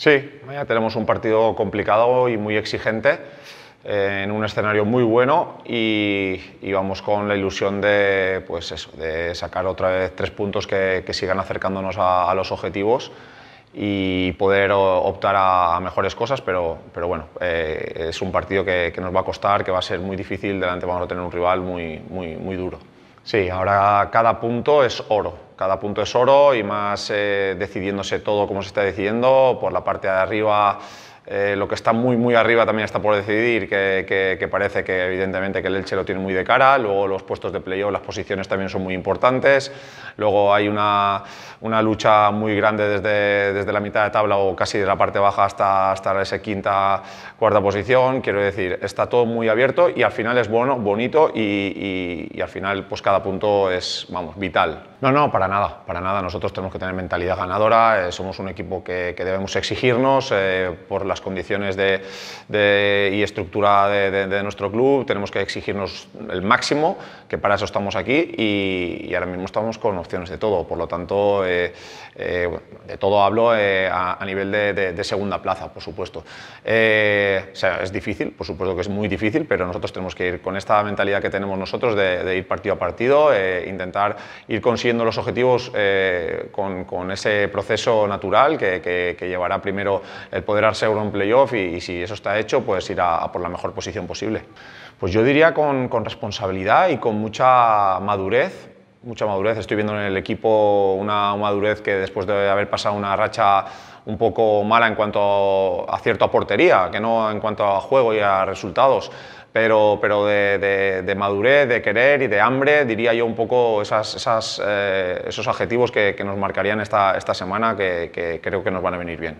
Sí, tenemos un partido complicado y muy exigente, eh, en un escenario muy bueno y, vamos con la ilusión de, pues de sacar otra vez tres puntos que, sigan acercándonos a, los objetivos y poder optar a, mejores cosas, pero, pero bueno, eh, es un partido que, nos va a costar, que va a ser muy difícil, delante vamos a tener un rival muy, muy, muy duro. Sí, ahora cada punto es oro cada punto es oro y más eh, decidiéndose todo como se está decidiendo por la parte de arriba eh, lo que está muy, muy arriba también está por decidir, que, que, parece que evidentemente que el Elche lo tiene muy de cara. Luego los puestos de playoff, las posiciones también son muy importantes. Luego hay una, una lucha muy grande desde, desde, la mitad de tabla o casi de la parte baja hasta, hasta esa quinta, cuarta posición. Quiero decir, está todo muy abierto y al final es bueno, bonito y, y, al final pues cada punto es, vamos, vital. No, no, para nada, para nada. Nosotros tenemos que tener mentalidad ganadora, eh, somos un equipo que, que debemos exigirnos eh, las condiciones de, y estructura de, nuestro club, tenemos que exigirnos el máximo, que para eso estamos aquí y, ahora mismo estamos con opciones de todo, por lo tanto, eh, eh, de todo hablo eh, a, nivel de, segunda plaza, por supuesto. O sea, es difícil, por supuesto que es muy difícil, pero nosotros tenemos que ir con esta mentalidad que tenemos nosotros de, ir partido a partido, intentar ir consiguiendo los objetivos con, ese proceso natural que, llevará primero el poder un playoff y, si eso está hecho, pues ir a, por la mejor posición posible. Pues yo diría con, responsabilidad y con mucha madurez, mucha madurez. Estoy viendo en el equipo una madurez que después de haber pasado una racha un poco mala en cuanto a cierta portería, que no en cuanto a juego y a resultados, pero, pero de, madurez, de querer y de hambre, diría yo un poco esas, esas, eh, esos adjetivos que, nos marcarían esta, esta semana que creo que nos van a venir bien.